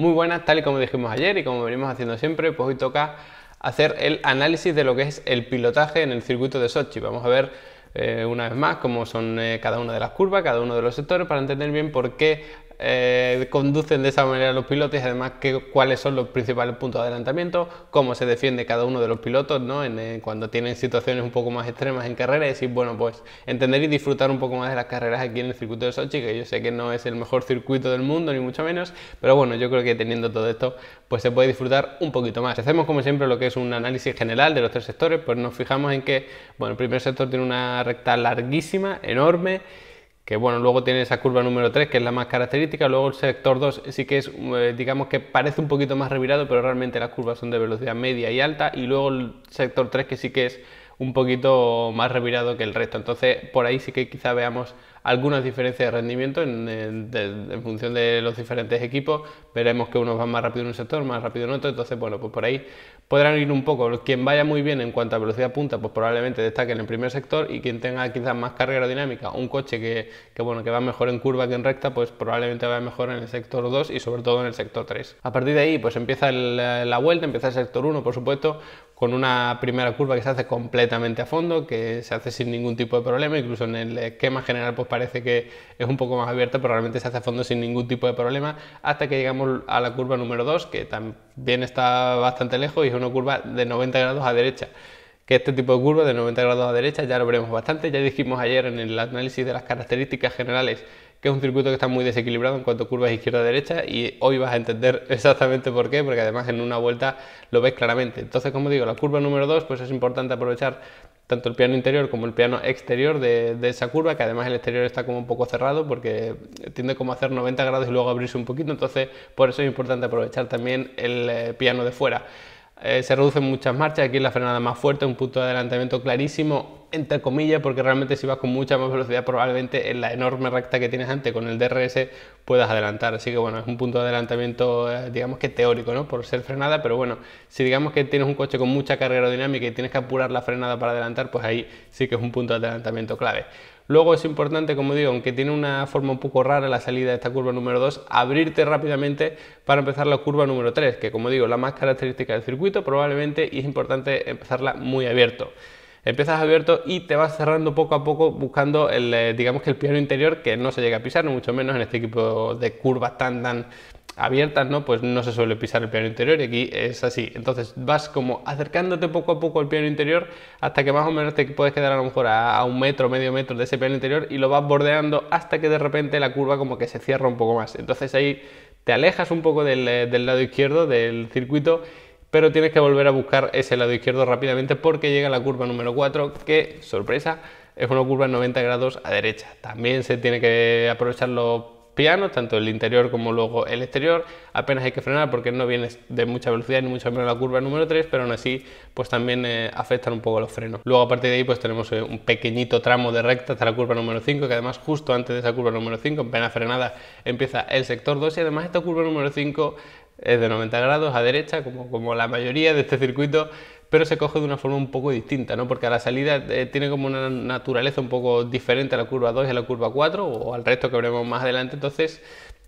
muy buenas, tal y como dijimos ayer y como venimos haciendo siempre, pues hoy toca hacer el análisis de lo que es el pilotaje en el circuito de Sochi. Vamos a ver eh, una vez más cómo son eh, cada una de las curvas, cada uno de los sectores, para entender bien por qué eh, conducen de esa manera los pilotos y además que, cuáles son los principales puntos de adelantamiento, cómo se defiende cada uno de los pilotos ¿no? en, cuando tienen situaciones un poco más extremas en carrera y bueno, pues entender y disfrutar un poco más de las carreras aquí en el circuito de Sochi, que yo sé que no es el mejor circuito del mundo, ni mucho menos, pero bueno, yo creo que teniendo todo esto, pues se puede disfrutar un poquito más. Hacemos como siempre lo que es un análisis general de los tres sectores, pues nos fijamos en que, bueno, el primer sector tiene una recta larguísima, enorme, que bueno, luego tiene esa curva número 3 que es la más característica, luego el sector 2 sí que es, eh, digamos que parece un poquito más revirado, pero realmente las curvas son de velocidad media y alta, y luego el sector 3 que sí que es un poquito más revirado que el resto, entonces por ahí sí que quizá veamos algunas diferencias de rendimiento en, en función de los diferentes equipos, veremos que unos van más rápido en un sector, más rápido en otro, entonces bueno, pues por ahí podrán ir un poco. Quien vaya muy bien en cuanto a velocidad punta, pues probablemente destaque en el primer sector y quien tenga quizás más carga aerodinámica, un coche que, que, bueno, que va mejor en curva que en recta, pues probablemente va mejor en el sector 2 y sobre todo en el sector 3. A partir de ahí, pues empieza la vuelta, empieza el sector 1, por supuesto, con una primera curva que se hace completamente a fondo, que se hace sin ningún tipo de problema, incluso en el esquema general pues parece que es un poco más abierta, pero realmente se hace a fondo sin ningún tipo de problema, hasta que llegamos a la curva número 2, que también está bastante lejos y es una curva de 90 grados a derecha que este tipo de curva de 90 grados a derecha ya lo veremos bastante, ya dijimos ayer en el análisis de las características generales que es un circuito que está muy desequilibrado en cuanto a curvas izquierda-derecha y hoy vas a entender exactamente por qué, porque además en una vuelta lo ves claramente. Entonces, como digo, la curva número 2, pues es importante aprovechar tanto el piano interior como el piano exterior de, esa curva, que además el exterior está como un poco cerrado porque tiende como a hacer 90 grados y luego abrirse un poquito, entonces por eso es importante aprovechar también el eh, piano de fuera. Eh, se reducen muchas marchas, aquí la frenada más fuerte, un punto de adelantamiento clarísimo, entre comillas, porque realmente si vas con mucha más velocidad, probablemente en la enorme recta que tienes antes con el DRS puedas adelantar. Así que bueno, es un punto de adelantamiento, eh, digamos que teórico, ¿no? Por ser frenada, pero bueno, si digamos que tienes un coche con mucha carga aerodinámica y tienes que apurar la frenada para adelantar, pues ahí sí que es un punto de adelantamiento clave. Luego es importante, como digo, aunque tiene una forma un poco rara la salida de esta curva número 2, abrirte rápidamente para empezar la curva número 3, que como digo, la más característica del circuito probablemente y es importante empezarla muy abierto. Empiezas abierto y te vas cerrando poco a poco buscando el, eh, digamos que el piano interior que no se llega a pisar, mucho menos en este equipo de curvas tan, tan abiertas, ¿no? Pues no se suele pisar el piano interior y aquí es así. Entonces vas como acercándote poco a poco al piano interior hasta que más o menos te puedes quedar a lo mejor a, un metro, medio metro de ese piano interior y lo vas bordeando hasta que de repente la curva como que se cierra un poco más. Entonces ahí te alejas un poco del, eh, del lado izquierdo del circuito pero tienes que volver a buscar ese lado izquierdo rápidamente porque llega la curva número 4 que, sorpresa, es una curva en 90 grados a derecha. También se tiene que aprovechar los pianos, tanto el interior como luego el exterior. Apenas hay que frenar porque no vienes de mucha velocidad ni mucho menos la curva número 3, pero aún así pues también eh, afectan un poco los frenos. Luego a partir de ahí pues tenemos eh, un pequeñito tramo de recta hasta la curva número 5, que además justo antes de esa curva número 5, apenas frenada, empieza el sector 2 y además esta curva número 5 es de 90 grados a derecha, como, como la mayoría de este circuito, pero se coge de una forma un poco distinta, ¿no? porque a la salida eh, tiene como una naturaleza un poco diferente a la curva 2 y a la curva 4 o al resto que veremos más adelante, entonces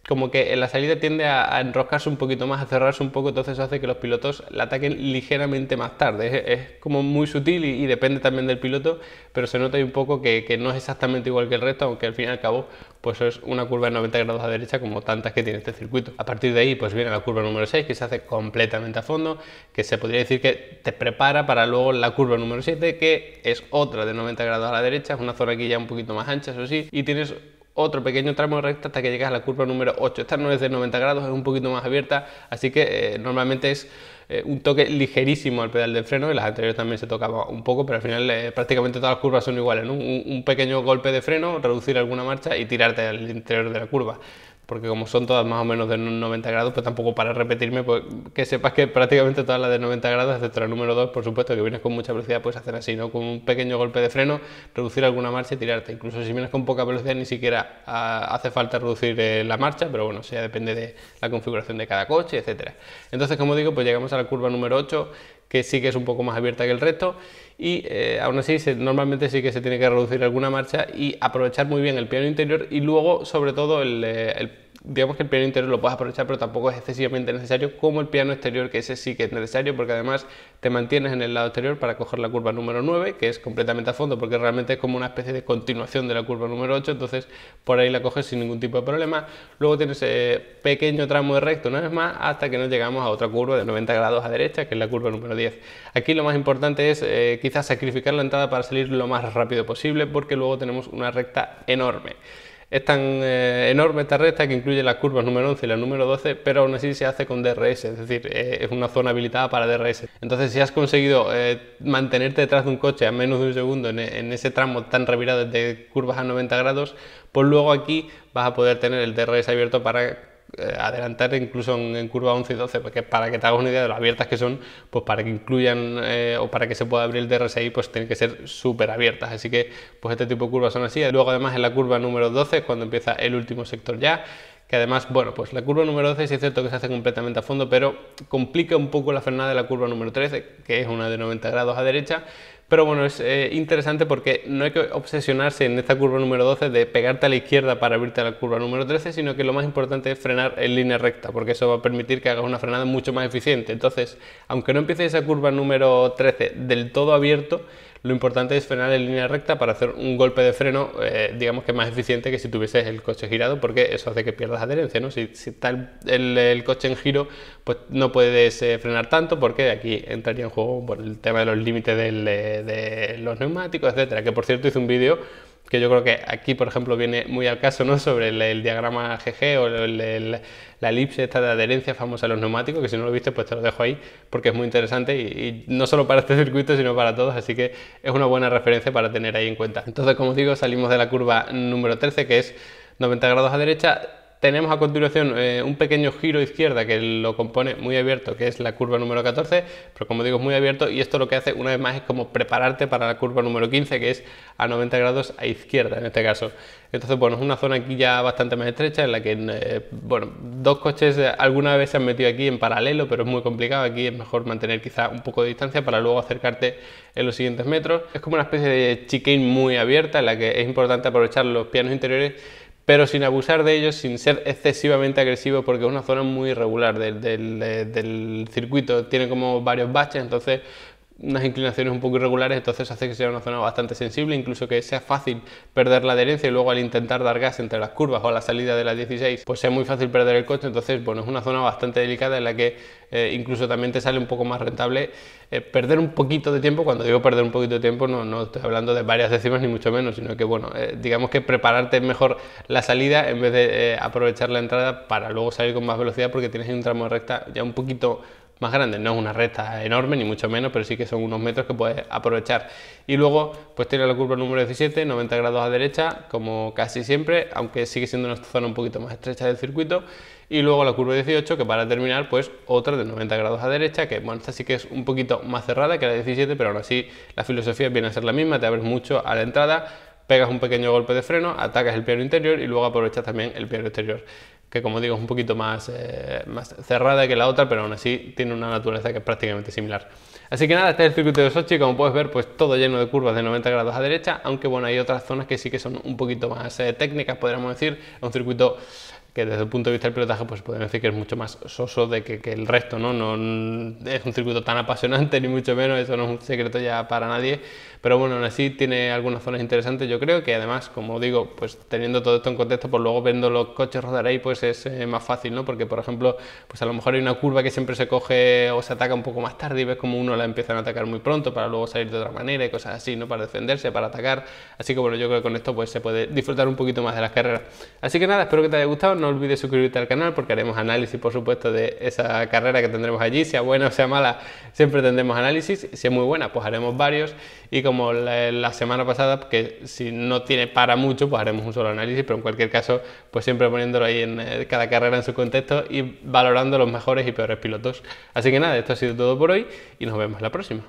como que en la salida tiende a, enroscarse un poquito más, a cerrarse un poco, entonces hace que los pilotos la ataquen ligeramente más tarde. Es, como muy sutil y, depende también del piloto, pero se nota un poco que, no es exactamente igual que el resto, aunque al fin y al cabo pues es una curva de 90 grados a derecha como tantas que tiene este circuito. A partir de ahí pues viene la curva número 6 que se hace completamente a fondo, que se podría decir que te prepara para luego la curva número 7 que es otra de 90 grados a la derecha, es una zona aquí ya un poquito más ancha, eso sí, y tienes otro pequeño tramo recto hasta que llegas a la curva número 8. Esta no es de 90 grados, es un poquito más abierta, así que eh, normalmente es eh, un toque ligerísimo al pedal de freno y las anteriores también se tocaba un poco, pero al final eh, prácticamente todas las curvas son iguales, un, pequeño golpe de freno, reducir alguna marcha y tirarte al interior de la curva porque como son todas más o menos de 90 grados, pues tampoco para repetirme, pues que sepas que prácticamente todas las de 90 grados, excepto la número 2, por supuesto, que vienes con mucha velocidad, puedes hacer así, ¿no? Con un pequeño golpe de freno, reducir alguna marcha y tirarte. Incluso si vienes con poca velocidad, ni siquiera ah, hace falta reducir eh, la marcha, pero bueno, ya depende de la configuración de cada coche, etcétera. Entonces, como digo, pues llegamos a la curva número 8, que sí que es un poco más abierta que el resto y eh, aún así normalmente sí que se tiene que reducir alguna marcha y aprovechar muy bien el piano interior y luego sobre todo el, eh, el digamos que el piano interior lo puedes aprovechar, pero tampoco es excesivamente necesario, como el piano exterior, que ese sí que es necesario, porque además te mantienes en el lado exterior para coger la curva número 9, que es completamente a fondo, porque realmente es como una especie de continuación de la curva número 8, entonces por ahí la coges sin ningún tipo de problema. Luego tienes ese eh, pequeño tramo de recto, una vez más, hasta que nos llegamos a otra curva de 90 grados a derecha, que es la curva número 10. Aquí lo más importante es eh, quizás sacrificar la entrada para salir lo más rápido posible, porque luego tenemos una recta enorme es tan eh, enorme esta recta que incluye las curvas número 11 y la número 12, pero aún así se hace con DRS, es decir, eh, es una zona habilitada para DRS. Entonces, si has conseguido eh, mantenerte detrás de un coche a menos de un segundo en, e, en ese tramo tan revirado de curvas a 90 grados, pues luego aquí vas a poder tener el DRS abierto para eh, adelantar incluso en, curva 11 y 12, porque para que te hagas una idea de lo abiertas que son, pues para que incluyan eh, o para que se pueda abrir el DRSI, pues tienen que ser súper abiertas. Así que pues este tipo de curvas son así. Luego además en la curva número 12 es cuando empieza el último sector ya que además, bueno, pues la curva número 12 sí es cierto que se hace completamente a fondo, pero complica un poco la frenada de la curva número 13, que es una de 90 grados a derecha, pero bueno, es eh, interesante porque no hay que obsesionarse en esta curva número 12 de pegarte a la izquierda para abrirte a la curva número 13, sino que lo más importante es frenar en línea recta, porque eso va a permitir que hagas una frenada mucho más eficiente. Entonces, aunque no empieces esa curva número 13 del todo abierto, lo importante es frenar en línea recta para hacer un golpe de freno, eh, digamos que más eficiente que si tuvieses el coche girado, porque eso hace que pierdas adherencia, ¿no? Si, si está el, coche en giro, pues no puedes eh, frenar tanto, porque aquí entraría en juego el tema de los límites eh, de los neumáticos, etcétera. Que por cierto hice un vídeo que yo creo que aquí, por ejemplo, viene muy al caso, ¿no? Sobre el, diagrama GG o la elipse esta de adherencia famosa de los neumáticos, que si no lo viste, pues te lo dejo ahí, porque es muy interesante y, no solo para este circuito, sino para todos, así que es una buena referencia para tener ahí en cuenta. Entonces, como digo, salimos de la curva número 13, que es 90 grados a derecha, tenemos a continuación eh, un pequeño giro izquierda que lo compone muy abierto, que es la curva número 14, pero como digo es muy abierto y esto lo que hace una vez más es como prepararte para la curva número 15, que es a 90 grados a izquierda en este caso. Entonces, bueno, es una zona aquí ya bastante más estrecha en la que, eh, bueno, dos coches alguna vez se han metido aquí en paralelo, pero es muy complicado. Aquí es mejor mantener quizá un poco de distancia para luego acercarte en los siguientes metros. Es como una especie de chicane muy abierta en la que es importante aprovechar los pianos interiores pero sin abusar de ellos, sin ser excesivamente agresivo, porque es una zona muy irregular del, del, del circuito, tiene como varios baches, entonces unas inclinaciones un poco irregulares, entonces hace que sea una zona bastante sensible, incluso que sea fácil perder la adherencia y luego al intentar dar gas entre las curvas o a la salida de las 16, pues sea muy fácil perder el coche, entonces bueno, es una zona bastante delicada en la que eh, incluso también te sale un poco más rentable eh, perder un poquito de tiempo, cuando digo perder un poquito de tiempo no, no estoy hablando de varias décimas ni mucho menos, sino que bueno, eh, digamos que prepararte mejor la salida en vez de aprovechar la entrada para luego salir con más velocidad porque tienes un tramo de recta ya un poquito más grande, no es una recta enorme ni mucho menos, pero sí que son unos metros que puedes aprovechar. Y luego, pues tiene la curva número 17, 90 grados a derecha, como casi siempre, aunque sigue siendo una zona un poquito más estrecha del circuito. Y luego la curva 18, que para terminar, pues otra de 90 grados a derecha, que bueno, esta sí que es un poquito más cerrada que la 17, pero aún así la filosofía viene a ser la misma, te abres mucho a la entrada, pegas un pequeño golpe de freno, atacas el piano interior y luego aprovechas también el piano exterior que como digo es un poquito más, eh, más cerrada que la otra, pero aún así tiene una naturaleza que es prácticamente similar. Así que nada, este es el circuito de Sochi, como puedes ver, pues todo lleno de curvas de 90 grados a derecha, aunque bueno, hay otras zonas que sí que son un poquito más eh, técnicas, podríamos decir, un circuito que desde el punto de vista del pilotaje, pues podemos decir que es mucho más soso de que, que el resto, ¿no? ¿no? es un circuito tan apasionante, ni mucho menos, eso no es un secreto ya para nadie, pero bueno, aún así tiene algunas zonas interesantes, yo creo, que además, como digo, pues teniendo todo esto en contexto, pues luego viendo los coches rodar ahí, pues es eh, más fácil, Porque, por ejemplo, pues a lo mejor hay una curva que siempre se coge o se ataca un poco más tarde y ves como uno la empieza a atacar muy pronto para luego salir de otra manera y cosas así, ¿no? Para defenderse, para atacar. Así que bueno, yo creo que con esto pues se puede disfrutar un poquito más de las carreras. Así que nada, espero que te haya gustado. No olvides suscribirte al canal porque haremos análisis, por supuesto, de esa carrera que tendremos allí. Sea buena o sea mala, siempre tendremos análisis. Si es muy buena, pues haremos varios. Y como la semana pasada, que si no tiene para mucho, pues haremos un solo análisis. Pero en cualquier caso, pues siempre poniéndolo ahí en eh, cada carrera en su contexto y valorando los mejores y peores pilotos. Así que nada, esto ha sido todo por hoy y nos vemos la próxima.